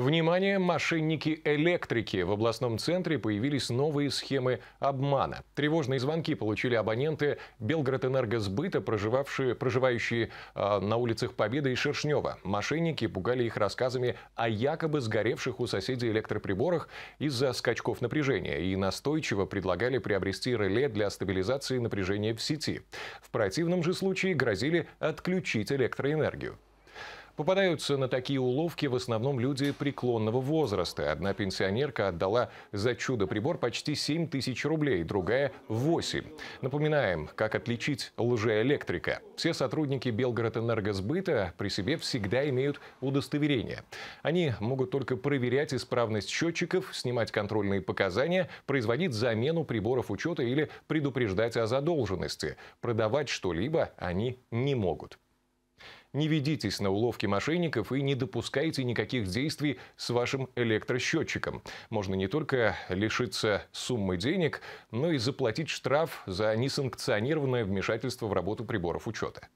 Внимание, мошенники-электрики. В областном центре появились новые схемы обмана. Тревожные звонки получили абоненты Белгородэнергосбыта, проживавшие, проживающие э, на улицах Победы и Шершнева. Мошенники пугали их рассказами о якобы сгоревших у соседей электроприборах из-за скачков напряжения и настойчиво предлагали приобрести реле для стабилизации напряжения в сети. В противном же случае грозили отключить электроэнергию. Попадаются на такие уловки в основном люди преклонного возраста. Одна пенсионерка отдала за чудо-прибор почти 7 тысяч рублей, другая – 8. Напоминаем, как отличить лжеэлектрика. Все сотрудники Белгородэнергосбыта при себе всегда имеют удостоверение. Они могут только проверять исправность счетчиков, снимать контрольные показания, производить замену приборов учета или предупреждать о задолженности. Продавать что-либо они не могут. Не ведитесь на уловки мошенников и не допускайте никаких действий с вашим электросчетчиком. Можно не только лишиться суммы денег, но и заплатить штраф за несанкционированное вмешательство в работу приборов учета.